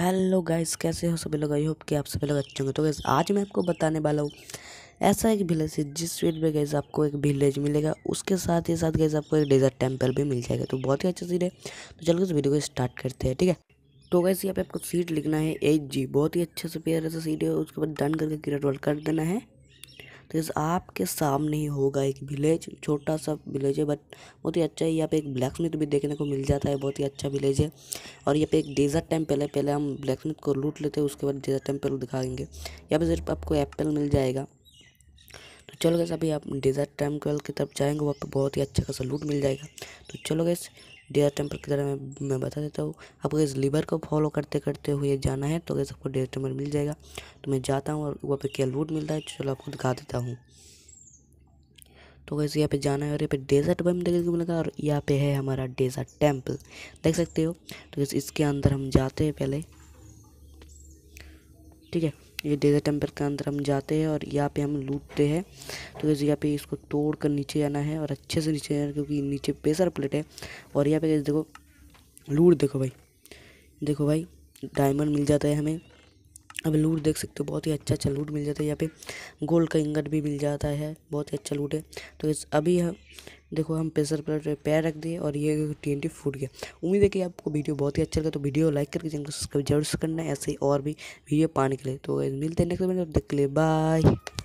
hello guys कैसे हो सभी लोग आई होप कि आप सभी लोग अच्छे होंगे तो गैस आज मैं आपको बताने वाला हूँ ऐसा एक विलेज है जिस स्वीट पर गैस आपको एक विलेज मिलेगा उसके साथ ही साथ गैस आपको एक डेजर्ट टेम्पल भी मिल जाएगा तो बहुत ही अच्छी सीट है तो चलो इस वीडियो को स्टार्ट करते हैं ठीक है तो गैस यहाँ पे आपको सीट लिखना है एट जी बहुत ही अच्छे से प्यार से सीट है उसके बाद डन करके क्रिएट वर्ड कर देना है तो इस आपके सामने ही होगा एक विलेज छोटा सा विलेज है बट बहुत ही अच्छा है यहाँ पे एक ब्लैक स्मिथ भी देखने को मिल जाता है बहुत ही अच्छा विलेज है और यहाँ पे एक डेजर्ट टेम्पल है पहले हम ब्लैक स्मिथ को लूट लेते हैं उसके बाद डेजर्ट टेम्पल दिखाएंगे यहाँ पर सिर्फ आपको एप्पल मिल जाएगा तो चलो गैस अभी आप डेजर्ट टेम्पल की तरफ जाएंगे वहाँ पर बहुत ही अच्छा खासा लूट मिल जाएगा तो चलो गैस डेयर टेम्पल की तरह मैं मैं बता देता हूँ आपको इस लीवर को फॉलो करते करते हुए जाना है तो अगर आपको डेयर टेम्पल मिल जाएगा तो मैं जाता हूँ और वहाँ पे क्या मिलता है चलो आपको दिखा देता हूँ तो वैसे यहाँ पे जाना है और यहाँ पे डेजर्ट बम देखने को मिलेगा और यहाँ पे है हमारा डेजर्ट टेम्पल देख सकते हो तो इसके अंदर हम जाते हैं पहले ठीक है ये डेरा टेम्पल के अंदर हम जाते हैं और यहाँ पे हम लूटते हैं तो कैसे यहाँ पे इसको तोड़ कर नीचे आना है और अच्छे से नीचे आना क्योंकि नीचे प्रेशर प्लेट है और यहाँ पे देखो लूट देखो भाई देखो भाई डायमंड मिल जाता है हमें अब लूट देख सकते हो बहुत ही अच्छा अच्छा लूट मिल जाता है यहाँ पे गोल्ड का इंगट भी मिल जाता है बहुत ही अच्छा लूट है तो इस अभी हम देखो हम प्रेशर पर पैर रख दिए और ये टी फूट गया उम्मीद है कि आपको वीडियो बहुत ही अच्छा लगा तो वीडियो लाइक करके चैनल को सब्सक्राइब जरूर करना है ऐसे और भी वीडियो पाने के लिए तो मिलते हैं नेक्स्ट वीडियो देख ले बाय